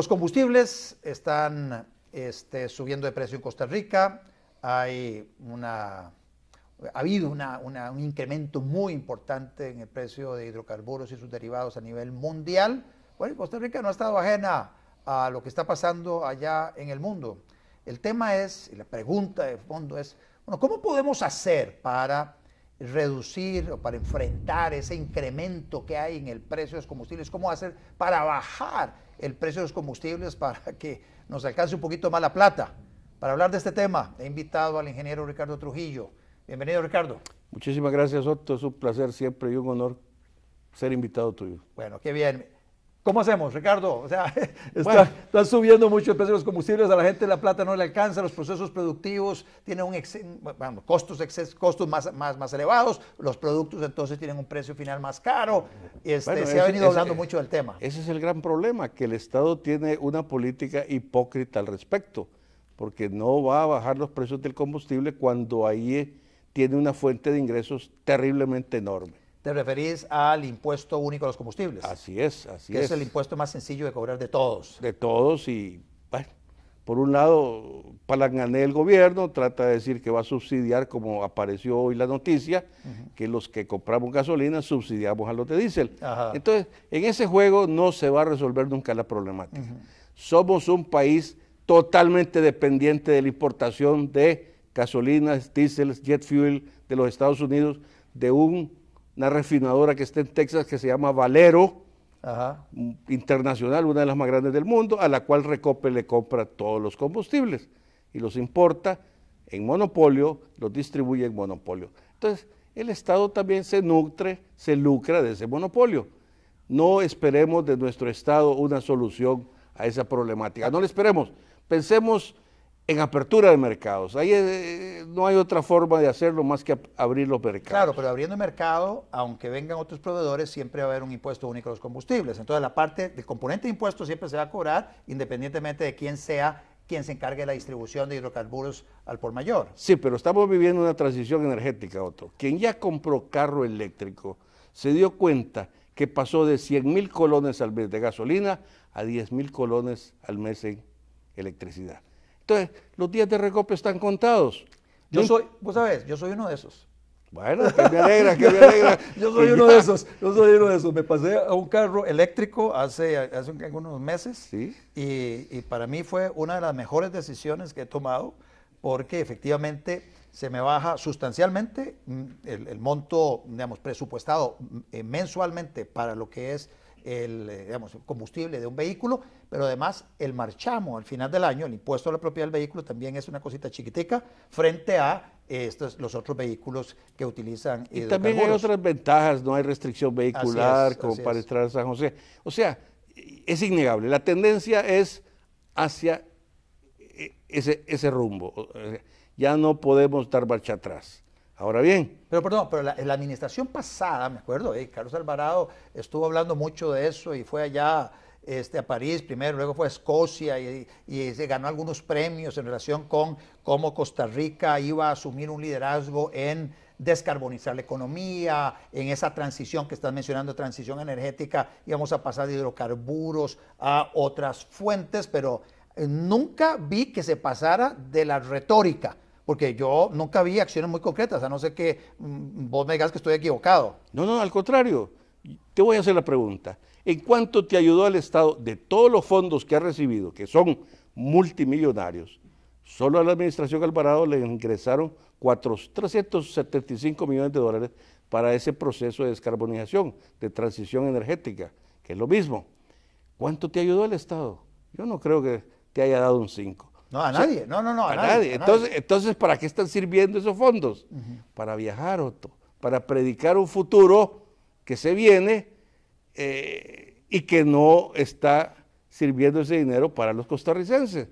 Los combustibles están este, subiendo de precio en Costa Rica, hay una, ha habido un incremento muy importante en el precio de hidrocarburos y sus derivados a nivel mundial. Bueno, Costa Rica no ha estado ajena a lo que está pasando allá en el mundo. El tema es, la pregunta de fondo es, bueno, ¿cómo podemos hacer para reducir o para enfrentar ese incremento que hay en el precio de los combustibles? ¿Cómo hacer para bajar el precio de los combustibles para que nos alcance un poquito más la plata? Para hablar de este tema, he invitado al ingeniero Ricardo Trujillo. Bienvenido, Ricardo. Muchísimas gracias, Otto. Es un placer siempre y un honor ser invitado tuyo. Bueno, qué bien. ¿Cómo hacemos, Ricardo? O sea, están subiendo mucho el precio de los combustibles, a la gente la plata no le alcanza, los procesos productivos tienen un costos, costos más, más, elevados, los productos entonces tienen un precio final más caro. Este, se ha venido hablando mucho del tema. Ese es el gran problema, que el Estado tiene una política hipócrita al respecto, porque no va a bajar los precios del combustible cuando ahí eh, tiene una fuente de ingresos terriblemente enorme. Te referís al impuesto único a los combustibles. Así es, así que es. es el impuesto más sencillo de cobrar de todos. De todos y, bueno, por un lado, palangané el gobierno, trata de decir que va a subsidiar, como apareció hoy la noticia, que los que compramos gasolina subsidiamos a los de diésel. Entonces, en ese juego no se va a resolver nunca la problemática. Somos un país totalmente dependiente de la importación de gasolinas, diésel, jet fuel de los Estados Unidos, de un una refinadora que está en Texas que se llama Valero, internacional, una de las más grandes del mundo, a la cual Recope le compra todos los combustibles y los importa en monopolio, los distribuye en monopolio. Entonces, el Estado también se nutre, se lucra de ese monopolio. No esperemos de nuestro Estado una solución a esa problemática. No le esperemos. Pensemos en apertura de mercados. Ahí eh, no hay otra forma de hacerlo más que abrir los mercados. Claro, pero abriendo el mercado, aunque vengan otros proveedores, siempre va a haber un impuesto único a los combustibles. Entonces la parte del componente de impuestos siempre se va a cobrar independientemente de quién sea quien se encargue de la distribución de hidrocarburos al por mayor. Sí, pero estamos viviendo una transición energética, otro. Quien ya compró carro eléctrico se dio cuenta que pasó de 100 mil colones al mes de gasolina a 10 mil colones al mes en electricidad. Entonces, los días de recopio están contados. Yo soy, vos sabés, yo soy uno de esos. Bueno, que me alegra, que me alegra. yo soy uno de esos, yo soy uno de esos. Me pasé a un carro eléctrico hace, hace algunos meses y, para mí fue una de las mejores decisiones que he tomado porque efectivamente se me baja sustancialmente mm, el, el monto, digamos, presupuestado mm, eh, mensualmente para lo que es el eh, digamos, combustible de un vehículo, pero además el marchamo al final del año, el impuesto a la propiedad del vehículo también es una cosita chiquitica frente a eh, estos, los otros vehículos que utilizan. Y también hay otras ventajas, no hay restricción vehicular como para entrar a San José. O sea, es innegable, la tendencia es hacia eh, ese, ese rumbo. Ya no podemos dar marcha atrás. Ahora bien. Pero perdón, pero la, la administración pasada, me acuerdo, eh, Carlos Alvarado estuvo hablando mucho de eso y fue allá este, a París primero, luego fue a Escocia y, y, se ganó algunos premios en relación con cómo Costa Rica iba a asumir un liderazgo en descarbonizar la economía, en esa transición que estás mencionando, transición energética, íbamos a pasar de hidrocarburos a otras fuentes, pero nunca vi que se pasara de la retórica porque yo nunca vi acciones muy concretas, a no ser que mm, vos me digas que estoy equivocado. No, no, al contrario. Te voy a hacer la pregunta. ¿En cuánto te ayudó el Estado de todos los fondos que ha recibido, que son multimillonarios? Solo a la administración Alvarado le ingresaron 375 millones de dólares para ese proceso de descarbonización, de transición energética, que es lo mismo. ¿Cuánto te ayudó el Estado? Yo no creo que te haya dado un 5. No, a nadie. no, no, no, a, nadie. Entonces, entonces, ¿para qué están sirviendo esos fondos? Para viajar, Para predicar un futuro que se viene eh, y que no está sirviendo ese dinero para los costarricenses.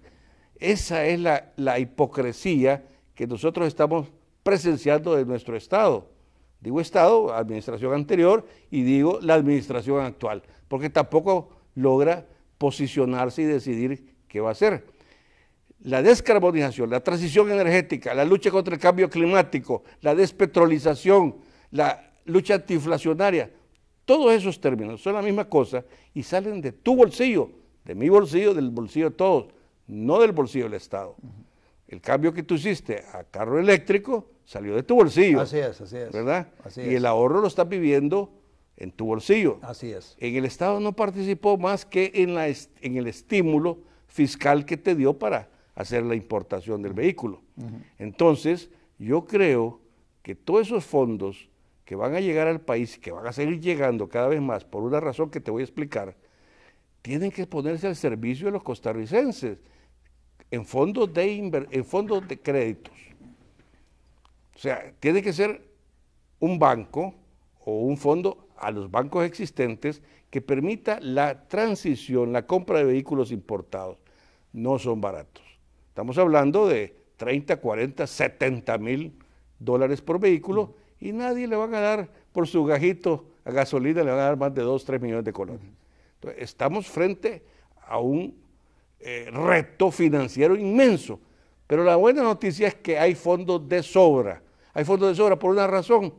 Esa es la, la hipocresía que nosotros estamos presenciando de nuestro Estado. Digo Estado, administración anterior, y digo la administración actual, porque tampoco logra posicionarse y decidir qué va a hacer la descarbonización, la transición energética, la lucha contra el cambio climático, la despetrolización, la lucha antiinflacionaria, todos esos términos son la misma cosa y salen de tu bolsillo, de mi bolsillo, del bolsillo de todos, no del bolsillo del Estado. El cambio que tú hiciste a carro eléctrico salió de tu bolsillo. Así es, así es. ¿Verdad? y el ahorro lo estás viviendo en tu bolsillo. Así es. En el Estado no participó más que en, la en el estímulo fiscal que te dio para hacer la importación del vehículo. Entonces, yo creo que todos esos fondos que van a llegar al país, que van a seguir llegando cada vez más, por una razón que te voy a explicar, tienen que ponerse al servicio de los costarricenses en fondos de, en fondos de créditos. O sea, tiene que ser un banco o un fondo a los bancos existentes que permita la transición, la compra de vehículos importados. No son baratos. Estamos hablando de 30, 40, 70 mil dólares por vehículo y nadie le va a ganar por su gajito a gasolina, le van a dar más de 2, 3 millones de colones. Entonces, estamos frente a un eh, reto financiero inmenso. Pero la buena noticia es que hay fondos de sobra. Hay fondos de sobra por una razón.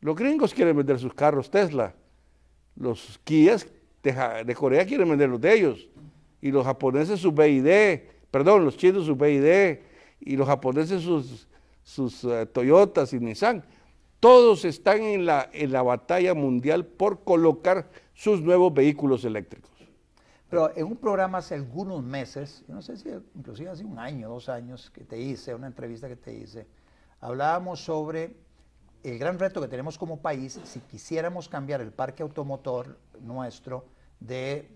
Los gringos quieren vender sus carros Tesla. Los Kias de, Corea quieren vender los de ellos. Y los japoneses sus BID perdón, los chinos sus BID y los japoneses sus, eh, Toyotas y Nissan. Todos están en la, batalla mundial por colocar sus nuevos vehículos eléctricos. Pero en un programa hace algunos meses, no sé si inclusive hace un año, dos años, que te hice, una entrevista que te hice, hablábamos sobre el gran reto que tenemos como país si quisiéramos cambiar el parque automotor nuestro de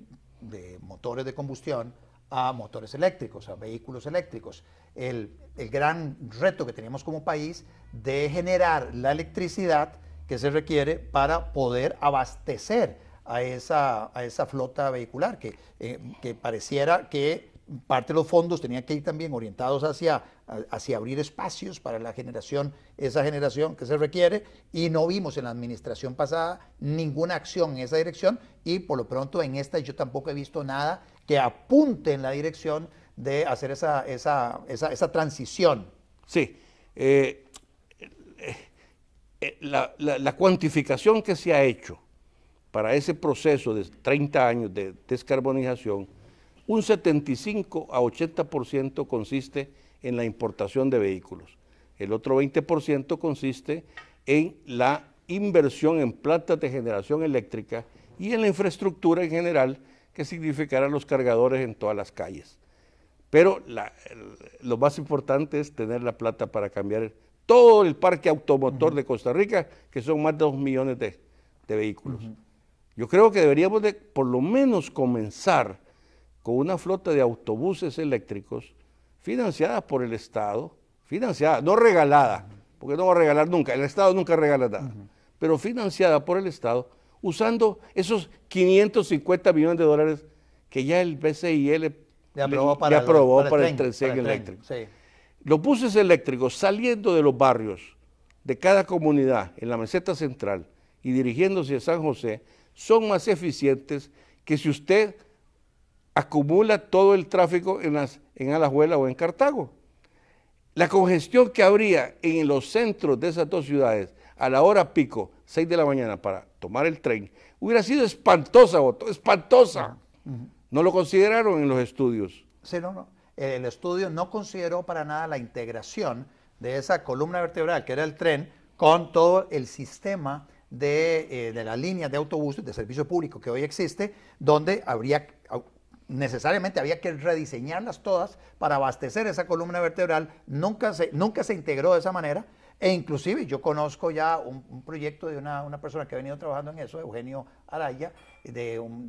motores de combustión a motores eléctricos, a vehículos eléctricos. El, el, gran reto que tenemos como país de generar la electricidad que se requiere para poder abastecer a esa, a esa flota vehicular, que, eh, que pareciera que parte de los fondos tenían que ir también orientados hacia, hacia abrir espacios para la generación, esa generación que se requiere, y no vimos en la administración pasada ninguna acción en esa dirección, y por lo pronto en esta yo tampoco he visto nada que apunte en la dirección de hacer esa, transición. Sí. Eh, eh, eh, la, la, cuantificación que se ha hecho para ese proceso de 30 años de descarbonización, un 75 a 80% consiste en la importación de vehículos. El otro 20% consiste en la inversión en plantas de generación eléctrica y en la infraestructura en general ¿Qué significarán los cargadores en todas las calles. Pero lo más importante es tener la plata para cambiar todo el parque automotor de Costa Rica, que son más de dos millones de, vehículos. Yo creo que deberíamos de por lo menos comenzar con una flota de autobuses eléctricos financiada por el Estado, financiada, no regalada, porque no va a regalar nunca, el Estado nunca regala nada, pero financiada por el Estado usando esos 550 millones de dólares que ya el BCIL le, aprobó para, el, tren, eléctrico. Los buses eléctricos saliendo de los barrios de cada comunidad en la meseta central y dirigiéndose a San José son más eficientes que si usted acumula todo el tráfico en, en Alajuela o en Cartago. La congestión que habría en los centros de esas dos ciudades a la hora pico 6 de la mañana para tomar el tren, hubiera sido espantosa, espantosa. Ah, no lo consideraron en los estudios. Sí, no, no. El estudio no consideró para nada la integración de esa columna vertebral, que era el tren, con todo el sistema de, eh, la línea de autobuses de servicio público que hoy existe, donde habría necesariamente había que rediseñarlas todas para abastecer esa columna vertebral. Nunca se, nunca se integró de esa manera e inclusive yo conozco ya un, proyecto de una, persona que ha venido trabajando en eso, Eugenio Araya, de un,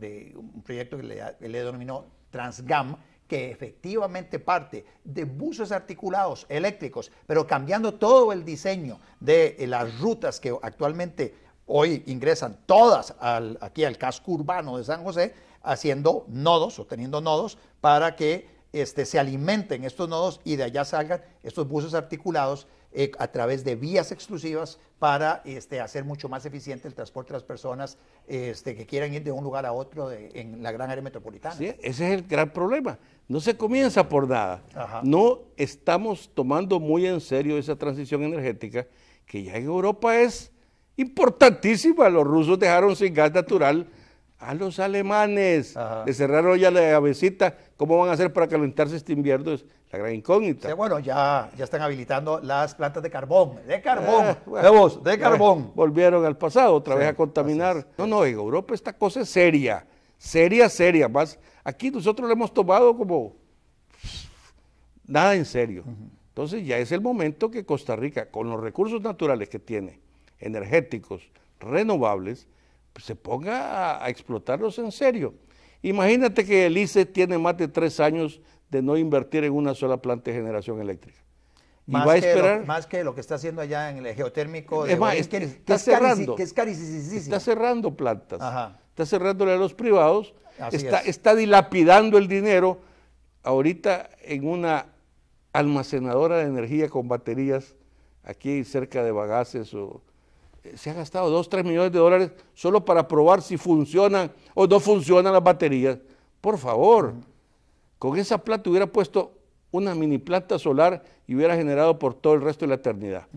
proyecto que le, le denominó Transgam, que efectivamente parte de buses articulados eléctricos, pero cambiando todo el diseño de eh, las rutas que actualmente hoy ingresan todas al, aquí al casco urbano de San José, haciendo nodos o teniendo nodos para que este, se alimenten estos nodos y de allá salgan estos buses articulados eh, a través de vías exclusivas para este, hacer mucho más eficiente el transporte de las personas este, que quieran ir de un lugar a otro en la gran área metropolitana. ese es el gran problema. No se comienza por nada. No estamos tomando muy en serio esa transición energética que ya en Europa es importantísima. Los rusos dejaron sin gas natural a los alemanes. Le cerraron ya la llavecita. ¿Cómo van a hacer para calentarse este invierno? Es la gran incógnita. bueno, ya, ya están habilitando las plantas de carbón. De carbón. Ah, de carbón. volvieron al pasado otra vez a contaminar. No, no, en Europa esta cosa es seria. Seria, seria. Más, aquí nosotros lo hemos tomado como nada en serio. Entonces ya es el momento que Costa Rica, con los recursos naturales que tiene, energéticos, renovables, se ponga a, explotarlos en serio. Imagínate que el ICE tiene más de tres años de no invertir en una sola planta de generación eléctrica. más Que lo, que está haciendo allá en el geotérmico. es está, cerrando. está cerrando plantas. Está cerrándole a los privados. Está, está, dilapidando el dinero ahorita en una almacenadora de energía con baterías aquí cerca de Bagaces o eh, se ha gastado 2, 3 millones de dólares solo para probar si funcionan o no funcionan las baterías. Por favor, con esa plata hubiera puesto una mini planta solar y hubiera generado por todo el resto de la eternidad.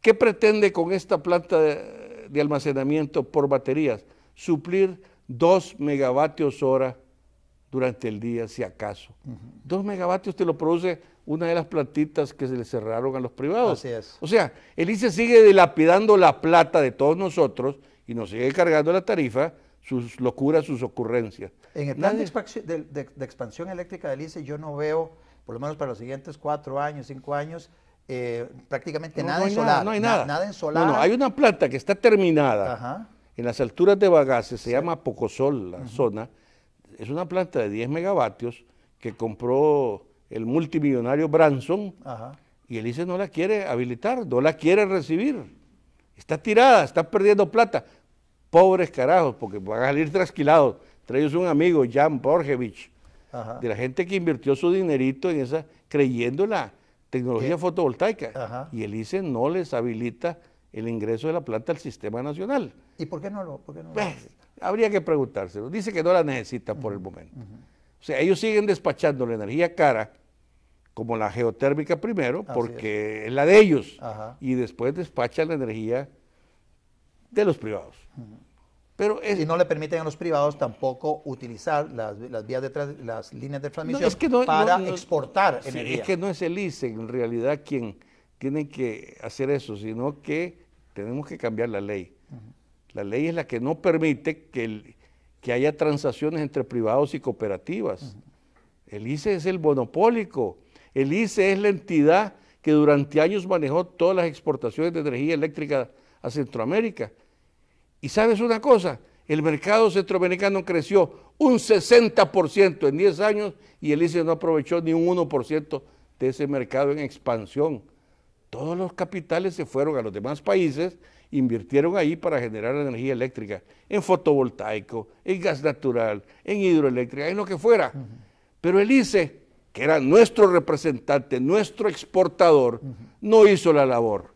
¿Qué pretende con esta planta de, de almacenamiento por baterías? Suplir 2 megavatios hora durante el día, si acaso. Dos megavatios te lo produce una de las plantitas que se le cerraron a los privados. Así es. O sea, el ICE sigue dilapidando la plata de todos nosotros y nos sigue cargando la tarifa, sus locuras, sus ocurrencias. En el plan de, expansión, de, de, eléctrica del ICE yo no veo, por lo menos para los siguientes cuatro años, cinco años, eh, prácticamente nada no en solar. no hay nada. nada en No, hay una planta que está terminada en las alturas de Bagaces, se llama Pocosol, la zona, es una planta de 10 megavatios que compró el multimillonario Branson y el ICE no la quiere habilitar, no la quiere recibir. Está tirada, está perdiendo plata. Pobres carajos, porque van a salir trasquilados. Trae ellos un amigo, Jan Borjevich, de la gente que invirtió su dinerito en esa, creyendo en la tecnología fotovoltaica. Y el ICE no les habilita el ingreso de la planta al sistema nacional. ¿Y por qué no lo? Por qué no pues, Habría que preguntárselo. Dice que no la necesita por el momento. O sea, ellos siguen despachando la energía cara como la geotérmica primero, porque es. la de ellos, y después despachan la energía de los privados. Pero y no le permiten a los privados tampoco utilizar las, vías de las líneas de transmisión para exportar energía. Es que no es el ICE en realidad quien tiene que hacer eso, sino que tenemos que cambiar la ley. La ley es la que no permite que, haya transacciones entre privados y cooperativas. El ICE es el monopólico. El ICE es la entidad que durante años manejó todas las exportaciones de energía eléctrica a Centroamérica. Y sabes una cosa, el mercado centroamericano creció un 60% en 10 años y el ICE no aprovechó ni un 1% de ese mercado en expansión. Todos los capitales se fueron a los demás países invirtieron ahí para generar energía eléctrica, en fotovoltaico, en gas natural, en hidroeléctrica, en lo que fuera. Pero el ICE, que era nuestro representante, nuestro exportador, no hizo la labor.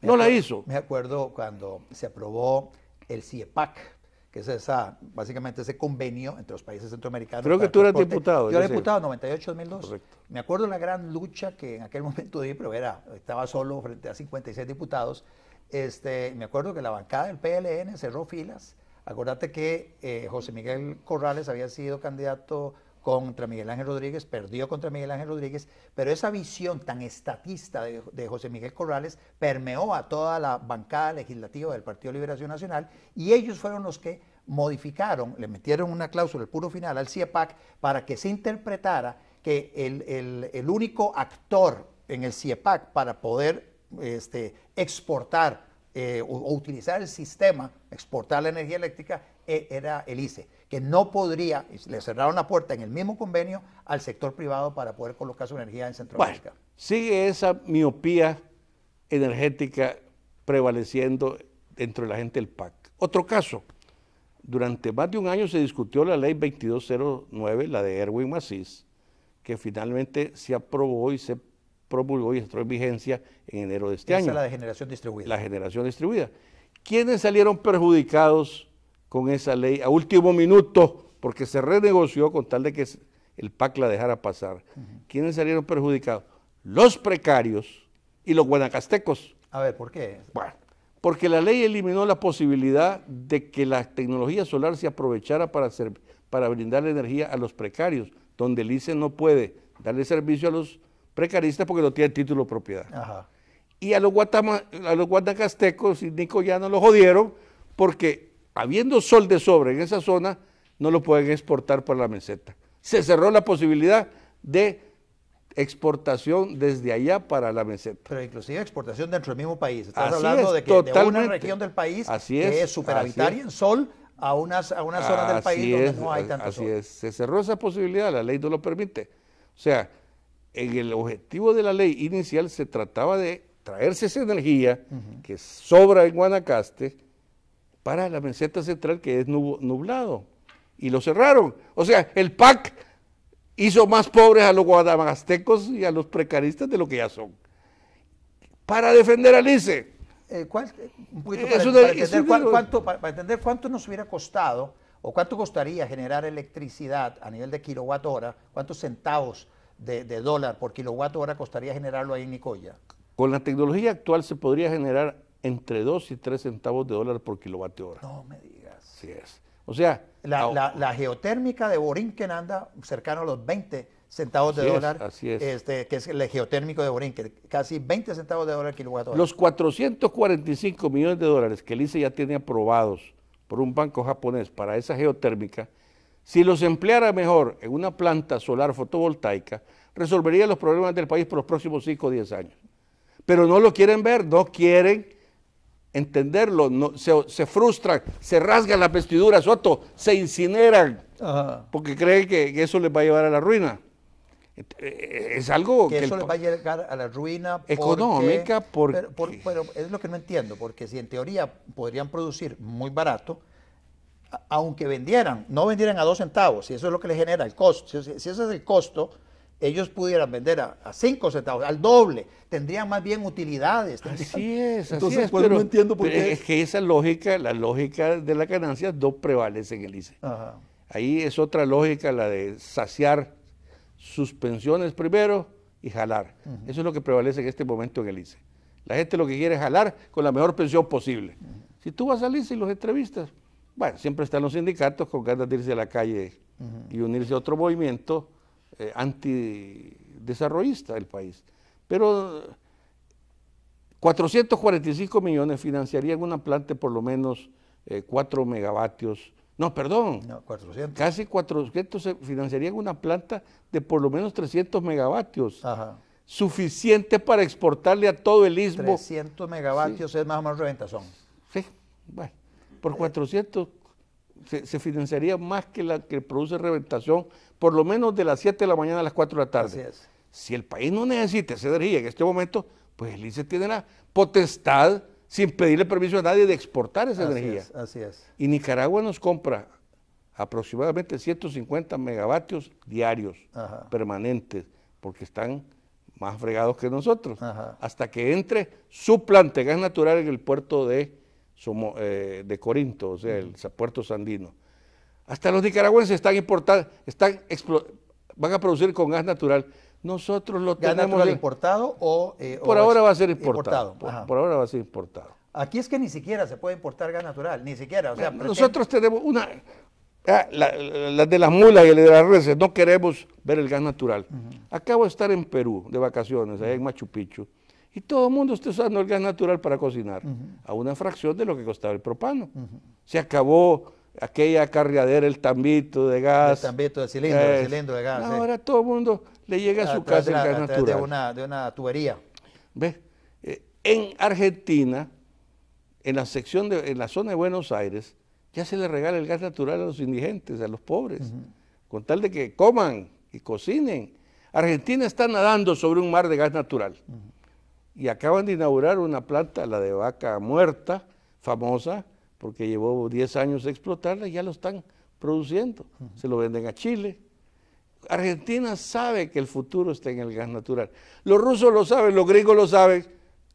no la hizo. Me acuerdo cuando se aprobó el CIEPAC, e que es esa, básicamente ese convenio entre los países centroamericanos. Creo que tú eras diputado. Yo era diputado, 98-2002. Me acuerdo la gran lucha que en aquel momento di, pero estaba solo frente a 56 diputados, este, me acuerdo que la bancada del PLN cerró filas. acuérdate que eh, José Miguel Corrales había sido candidato contra Miguel Ángel Rodríguez, perdió contra Miguel Ángel Rodríguez, pero esa visión tan estatista de, José Miguel Corrales permeó a toda la bancada legislativa del Partido Liberación Nacional y ellos fueron los que modificaron, le metieron una cláusula, el puro final, al CIEPAC para que se interpretara que el, el único actor en el CIEPAC para poder este, exportar eh, o, utilizar el sistema, exportar la energía eléctrica, e, era el ICE, que no podría, le cerraron la puerta en el mismo convenio al sector privado para poder colocar su energía en Centroamérica. sigue esa miopía energética prevaleciendo dentro de la gente del PAC. Otro caso, durante más de un año se discutió la ley 2209, la de Erwin Macís, que finalmente se aprobó y se promulgó y entró en vigencia en enero de este Esa año. es la generación distribuida. La generación distribuida. ¿Quiénes salieron perjudicados con esa ley a último minuto? Porque se renegoció con tal de que el PAC la dejara pasar. ¿Quiénes salieron perjudicados? Los precarios y los guanacastecos. A ver, ¿por qué? Bueno, porque la ley eliminó la posibilidad de que la tecnología solar se aprovechara para, hacer, para brindar energía a los precarios, donde el ICE no puede darle servicio a los Precarista porque no tiene título de propiedad. Y a los, guatacastecos a los y no los jodieron porque habiendo sol de sobre en esa zona, no lo pueden exportar para la meseta. Se cerró la posibilidad de exportación desde allá para la meseta. Pero inclusive exportación dentro del mismo país. Estás hablando de que de una región del país que es superavitaria en sol a unas, a del país donde no hay tanto así sol. Así es, se cerró esa posibilidad, la ley no lo permite. O sea, en el objetivo de la ley inicial se trataba de traerse esa energía que sobra en Guanacaste para la meseta central que es nublado. Y lo cerraron. O sea, el PAC hizo más pobres a los guadamastecos y a los precaristas de lo que ya son. Para defender al ICE. Eh, cuánto, para entender cuánto nos hubiera costado o cuánto costaría generar electricidad a nivel de kilowatt hora, cuántos centavos de, dólar por kilowatt hora costaría generarlo ahí en Nicoya? Con la tecnología actual se podría generar entre 2 y 3 centavos de dólar por kilovatio hora. No me digas. Sí es. O sea... La, geotérmica de Borinquen anda cercano a los 20 centavos de dólar. es. Este, que es el geotérmico de Borinquen, casi 20 centavos de dólar kilowatt hora. Los 445 millones de dólares que el ICE ya tiene aprobados por un banco japonés para esa geotérmica si los empleara mejor en una planta solar fotovoltaica, resolvería los problemas del país por los próximos 5 o 10 años. Pero no lo quieren ver, no quieren entenderlo, no, se, se, frustran, se rasgan las vestiduras, Soto, se incineran, porque creen que eso les va a llevar a la ruina. Eh, eh, es algo que, eso les va a llevar a la ruina económica. Porque, pero es lo que no entiendo, porque si en teoría podrían producir muy barato, aunque vendieran, no vendieran a dos centavos, si eso es lo que le genera el costo, si, ese es el costo, ellos pudieran vender a, cinco centavos, al doble, tendrían más bien utilidades. Así es, así Entonces, es. Pues, no entiendo por qué. Es que esa lógica, la lógica de la ganancia no prevalece en el ICE. Ahí es otra lógica, la de saciar sus pensiones primero y jalar. Eso es lo que prevalece en este momento en el ICE. La gente lo que quiere es jalar con la mejor pensión posible. Si tú vas al ICE y los entrevistas, bueno, siempre están los sindicatos con ganas de irse a la calle y unirse a otro movimiento eh, antidesarrollista del país. Pero 445 eh, millones financiarían una planta de por lo menos 4 megavatios. No, perdón. No, 400. Casi 400 financiarían una planta de por lo menos 300 megavatios. Suficiente para exportarle a todo el istmo. 300 megavatios es más o menos son. Sí, bueno por 400 se, financiaría más que la que produce reventación, por lo menos de las 7 de la mañana a las 4 de la tarde. Si el país no necesita esa energía en este momento, pues el ICE tiene la potestad, sin pedirle permiso a nadie, de exportar esa energía. Y Nicaragua nos compra aproximadamente 150 megavatios diarios, permanentes, porque están más fregados que nosotros, hasta que entre su planta de gas natural en el puerto de somos eh, de Corinto, o sea, el puerto sandino. Hasta los nicaragüenses están importando, están van a producir con gas natural. Nosotros lo ¿Gas tenemos natural importado o eh, por ahora va a ser importado. Por, ahora va a ser importado. Aquí es que ni siquiera se puede importar gas natural, ni siquiera. nosotros tenemos una ah, las de las mulas y las de las reses, no queremos ver el gas natural. Acabo de estar en Perú de vacaciones, ahí en Machu Picchu y todo el mundo está usando el gas natural para cocinar, a una fracción de lo que costaba el propano. Se acabó aquella carriadera, el tambito de gas. El tambito de cilindro, el cilindro de gas. Ahora todo el mundo le llega a, su casa el gas natural. De una, tubería. ¿Ves? Eh, en Argentina, en la sección de, en la zona de Buenos Aires, ya se le regala el gas natural a los indigentes, a los pobres, con tal de que coman y cocinen. Argentina está nadando sobre un mar de gas natural y acaban de inaugurar una planta, la de vaca muerta, famosa, porque llevó 10 años de explotarla y ya lo están produciendo. Se lo venden a Chile. Argentina sabe que el futuro está en el gas natural. Los rusos lo saben, los gringos lo saben,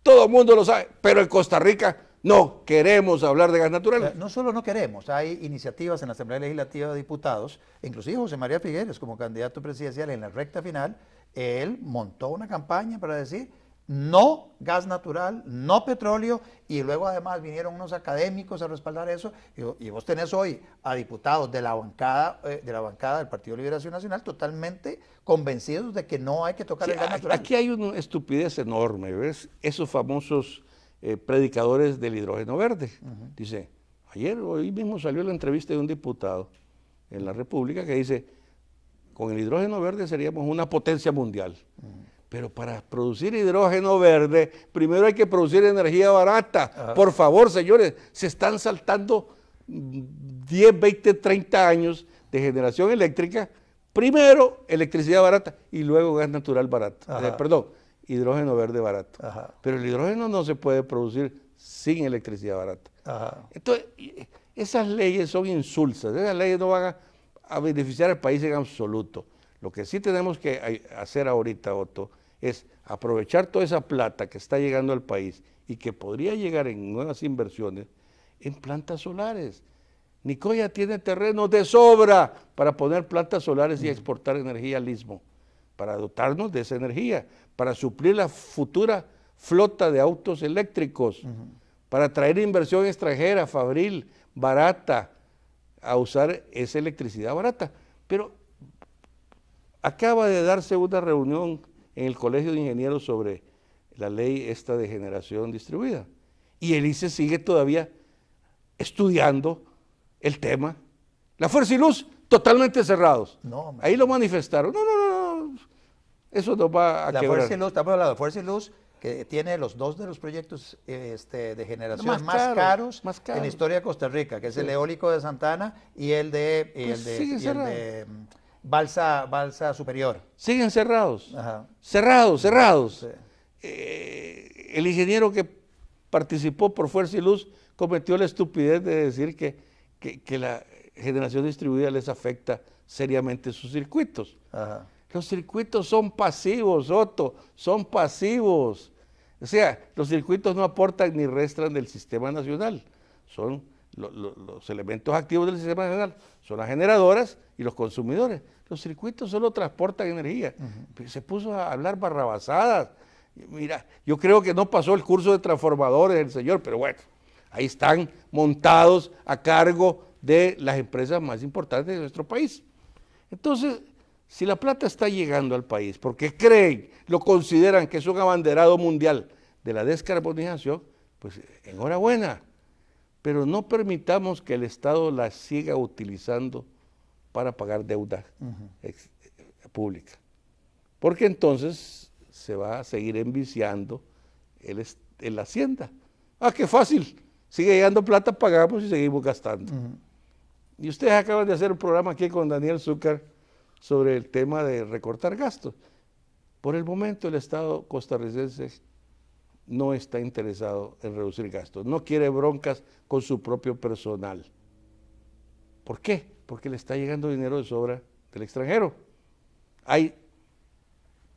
todo el mundo lo sabe, pero en Costa Rica no queremos hablar de gas natural. No solo no queremos, hay iniciativas en la Asamblea Legislativa de Diputados, inclusive José María Figueres como candidato presidencial en la recta final, él montó una campaña para decir no gas natural, no petróleo, y luego además vinieron unos académicos a respaldar eso, y, vos tenés hoy a diputados de la bancada eh, de la bancada del Partido de Liberación Nacional totalmente convencidos de que no hay que tocar el gas natural. Aquí hay una estupidez enorme, ¿ves? Esos famosos eh, predicadores del hidrógeno verde. Dice, ayer, hoy mismo salió la entrevista de un diputado en la República que dice, con el hidrógeno verde seríamos una potencia mundial. Pero para producir hidrógeno verde, primero hay que producir energía barata. Por favor, señores, se están saltando 10, 20, 30 años de generación eléctrica. Primero electricidad barata y luego gas natural barato. Eh, perdón, hidrógeno verde barato. Pero el hidrógeno no se puede producir sin electricidad barata. Entonces, esas leyes son insulsas. Esas leyes no van a, a beneficiar al país en absoluto. Lo que sí tenemos que hacer ahorita, Otto, es aprovechar toda esa plata que está llegando al país y que podría llegar en nuevas inversiones en plantas solares. Nicoya tiene terreno de sobra para poner plantas solares y exportar energía al istmo, para dotarnos de esa energía, para suplir la futura flota de autos eléctricos, para traer inversión extranjera, fabril, barata, a usar esa electricidad barata. Pero acaba de darse una reunión en el Colegio de Ingenieros sobre la ley esta de generación distribuida. Y el e sigue todavía estudiando el tema. La Fuerza y Luz totalmente cerrados. Ahí lo manifestaron. No, no, no, no. Eso no va a la Fuerza y Luz, estamos hablando de Fuerza y Luz, que tiene los dos de los proyectos este, de generación más, caros, en la historia de Costa Rica, que es el eólico de Santana y el de, el pues y el de balsa, balsa superior. Siguen cerrados. Cerrados, cerrados. Eh, el ingeniero que participó por Fuerza y Luz cometió la estupidez de decir que, la generación distribuida les afecta seriamente sus circuitos. Los circuitos son pasivos, Otto, son pasivos. O sea, los circuitos no aportan ni restan del sistema nacional, son los elementos activos del sistema nacional son las generadoras y los consumidores. Los circuitos solo transportan energía. Se puso a hablar barrabasadas. Mira, yo creo que no pasó el curso de transformadores el señor, pero bueno, ahí están montados a cargo de las empresas más importantes de nuestro país. Entonces, si la plata está llegando al país porque creen, lo consideran que es un abanderado mundial de la descarbonización, pues enhorabuena pero no permitamos que el Estado la siga utilizando para pagar deuda eh, pública. Porque entonces se va a seguir enviciando el, la Hacienda. Ah, qué fácil. Sigue llegando plata, pagamos y seguimos gastando. Y ustedes acaban de hacer un programa aquí con Daniel Zucker sobre el tema de recortar gastos. Por el momento el Estado costarricense no está interesado en reducir gastos, no quiere broncas con su propio personal. ¿Por qué? Porque le está llegando dinero de sobra del extranjero. Hay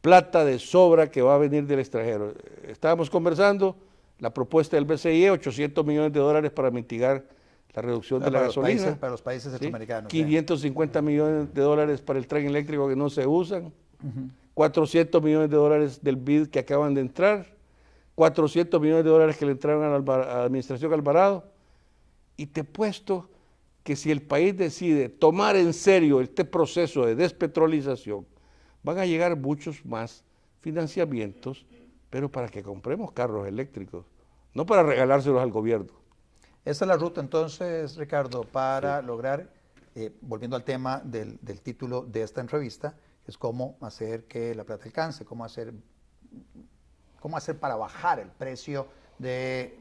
plata de sobra que va a venir del extranjero. Estábamos conversando la propuesta del BCE, 800 millones de dólares para mitigar la reducción de la gasolina. para los países centroamericanos. 550 millones de dólares para el tren eléctrico que no se usan. 400 millones de dólares del BID que acaban de entrar 400 millones de dólares que le entraron a la, administración Alvarado. Y te he puesto que si el país decide tomar en serio este proceso de despetrolización, van a llegar muchos más financiamientos, pero para que compremos carros eléctricos, no para regalárselos al gobierno. Esa es la ruta entonces, Ricardo, para lograr, eh, volviendo al tema del, del, título de esta entrevista, es cómo hacer que la plata alcance, cómo hacer cómo hacer para bajar el precio de,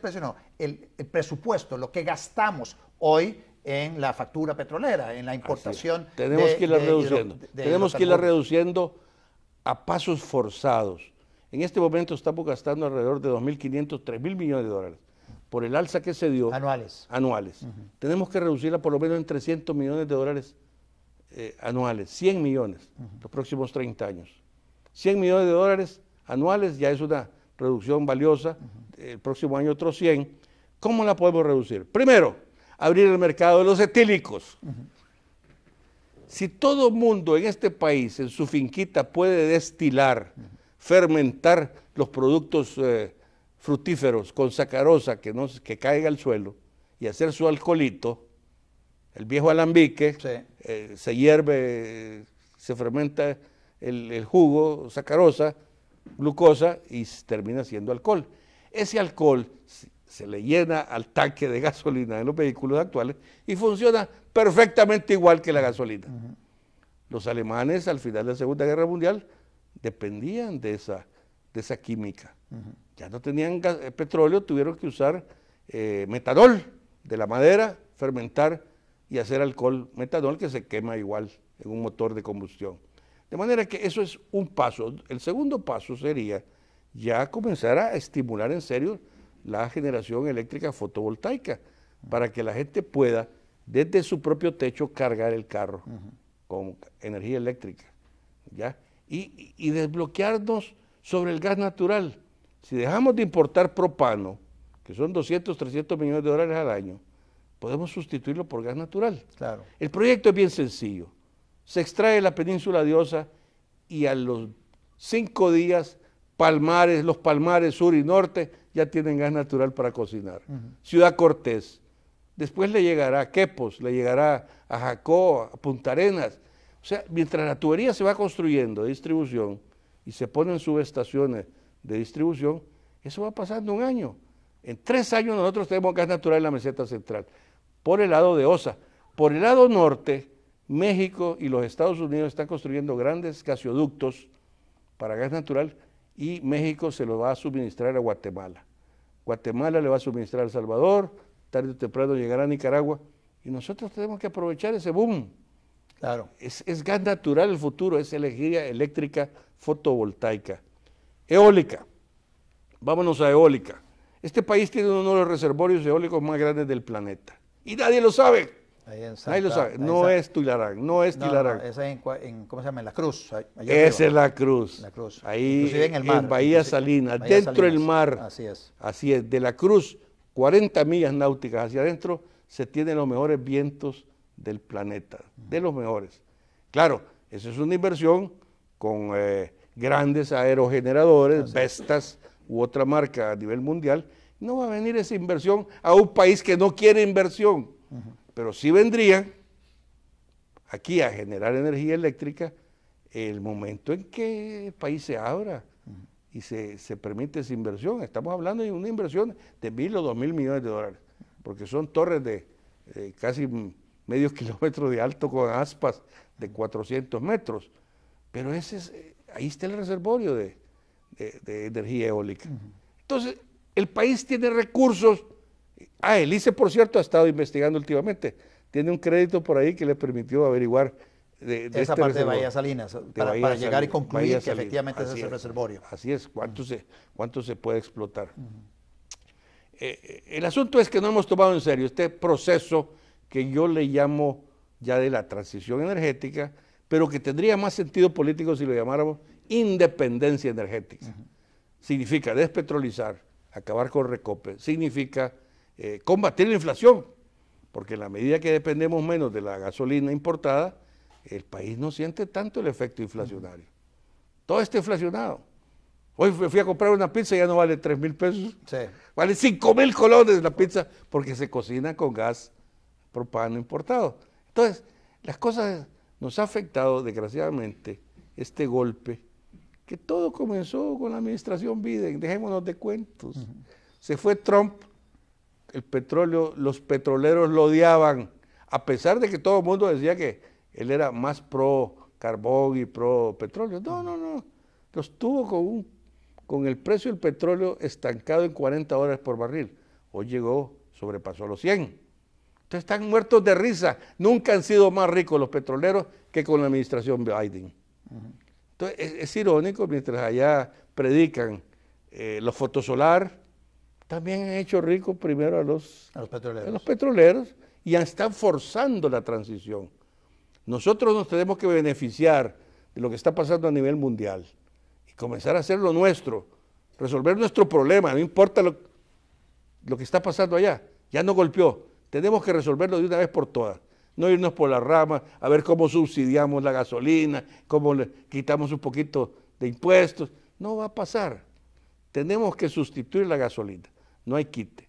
precio no, el, presupuesto, lo que gastamos hoy en la factura petrolera, en la importación. Tenemos que irla reduciendo. Tenemos que irla reduciendo a pasos forzados. En este momento estamos gastando alrededor de 2.500, 3.000 millones de dólares por el alza que se dio. Anuales. Anuales. Tenemos que reducirla por lo menos en 300 millones de dólares eh, anuales, 100 millones, los próximos 30 años. 100 millones de dólares anuales, ya es una reducción valiosa, el próximo año otro 100. ¿Cómo la podemos reducir? Primero, abrir el mercado de los etílicos. Si todo mundo en este país, en su finquita, puede destilar, fermentar los productos eh, frutíferos con sacarosa que, caiga al suelo y hacer su alcoholito, el viejo alambique, eh, se hierve, se fermenta el jugo, sacarosa, glucosa y termina siendo alcohol. Ese alcohol se le llena al tanque de gasolina en los vehículos actuales y funciona perfectamente igual que la gasolina. Los alemanes al final de la Segunda Guerra Mundial dependían de esa, de esa química. Ya no tenían eh, petróleo, tuvieron que usar eh, metanol de la madera, fermentar y hacer alcohol metanol que se quema igual en un motor de combustión. De manera que eso es un paso. El segundo paso sería ya comenzar a estimular en serio la generación eléctrica fotovoltaica para que la gente pueda desde su propio techo cargar el carro con energía eléctrica. ¿ya? Y, desbloquearnos sobre el gas natural. Si dejamos de importar propano, que son 200, 300 millones de dólares al año, podemos sustituirlo por gas natural. Claro. El proyecto es bien sencillo se extrae la península de Osa y a los cinco días Palmares, los Palmares sur y norte ya tienen gas natural para cocinar. Ciudad Cortés. Después le llegará a Quepos, le llegará a Jacó, a Punta Arenas. O sea, mientras la tubería se va construyendo de distribución y se ponen subestaciones de distribución, eso va pasando un año. En tres años nosotros tenemos gas natural en la meseta central, por el lado de Osa. Por el lado norte, México y los Estados Unidos están construyendo grandes gasoductos para gas natural y México se lo va a suministrar a Guatemala. Guatemala le va a suministrar a El Salvador, tarde o temprano llegará a Nicaragua y nosotros tenemos que aprovechar ese boom. Claro. Es, es gas natural el futuro, es energía eléctrica fotovoltaica. Eólica. Vámonos a eólica. Este país tiene uno de los reservorios eólicos más grandes del planeta y nadie lo sabe ahí lo sabe. No es Tilarán, no es Tilarán. esa es en, La Cruz. esa es la cruz. la cruz. Ahí en, Bahía Salina, dentro del mar. Así es. Así es, de La Cruz, 40 millas náuticas hacia adentro, se tienen los mejores vientos del planeta, de los mejores. Claro, eso es una inversión con eh, grandes aerogeneradores, Vestas u otra marca a nivel mundial. No va a venir esa inversión a un país que no quiere inversión pero sí vendría aquí a generar energía eléctrica el momento en que el país se abra y se, permite esa inversión. Estamos hablando de una inversión de mil o dos mil millones de dólares, porque son torres de eh, casi medio kilómetro de alto con aspas de 400 metros. Pero ese es, eh, ahí está el reservorio de, de energía eólica. Entonces, el país tiene recursos Ah, el e, por cierto, ha estado investigando últimamente. Tiene un crédito por ahí que le permitió averiguar de, esa este parte de Bahía Salinas, para, llegar y concluir que efectivamente es ese reservorio. Así es, ¿cuánto, se, se puede explotar? Eh, eh, el asunto es que no hemos tomado en serio este proceso que yo le llamo ya de la transición energética, pero que tendría más sentido político si lo llamáramos independencia energética. Significa despetrolizar, acabar con recope, significa eh, combatir la inflación, porque en la medida que dependemos menos de la gasolina importada, el país no siente tanto el efecto inflacionario. Todo está inflacionado. Hoy fui a comprar una pizza y ya no vale 3 mil pesos. Vale 5 mil colones la pizza porque se cocina con gas propano importado. Entonces, las cosas nos ha afectado, desgraciadamente, este golpe, que todo comenzó con la administración Biden. Dejémonos de cuentos. Se fue Trump, el petróleo, los petroleros lo odiaban, a pesar de que todo el mundo decía que él era más pro carbón y pro petróleo. No, no, no. Los tuvo con, con el precio del petróleo estancado en 40 dólares por barril. Hoy llegó, sobrepasó los 100. Entonces están muertos de risa. Nunca han sido más ricos los petroleros que con la administración Biden. Entonces es, irónico mientras allá predican los eh, lo también han hecho rico primero a los, a los, petroleros. A los petroleros y están forzando la transición. Nosotros nos tenemos que beneficiar de lo que está pasando a nivel mundial y comenzar a hacer lo nuestro, resolver nuestro problema, no importa lo, lo que está pasando allá, ya no golpeó, tenemos que resolverlo de una vez por todas, no irnos por las ramas, a ver cómo subsidiamos la gasolina, cómo le quitamos un poquito de impuestos, no va a pasar, tenemos que sustituir la gasolina no hay quite.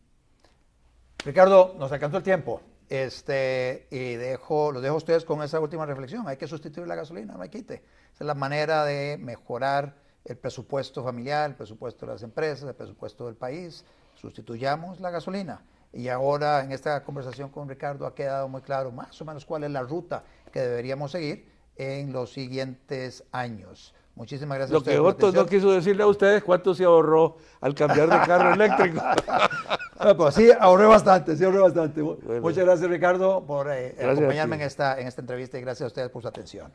Ricardo, nos alcanzó el tiempo. Este, y dejo, los dejo a ustedes con esa última reflexión. Hay que sustituir la gasolina, no hay quite. Esa es la manera de mejorar el presupuesto familiar, el presupuesto de las empresas, el presupuesto del país. Sustituyamos la gasolina. Y ahora en esta conversación con Ricardo ha quedado muy claro más o menos cuál es la ruta que deberíamos seguir en los siguientes años. Muchísimas gracias. Lo que Otto no quiso decirle a ustedes cuánto se ahorró al cambiar de carro eléctrico. Ah, pues sí, ahorré bastante, sí ahorré bastante. Muchas gracias Ricardo por eh, acompañarme esta, en esta entrevista y gracias a ustedes por su atención.